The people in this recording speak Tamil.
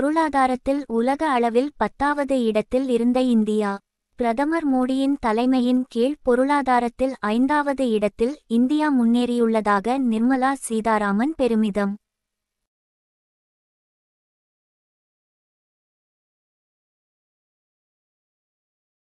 பொருளாதாரத்தில் உலக அளவில் பத்தாவது இடத்தில் இருந்த இந்தியா பிரதமர் மோடியின் தலைமையின் கீழ் பொருளாதாரத்தில் ஐந்தாவது இடத்தில் இந்தியா முன்னேறியுள்ளதாக நிர்மலா சீதாராமன் பெருமிதம்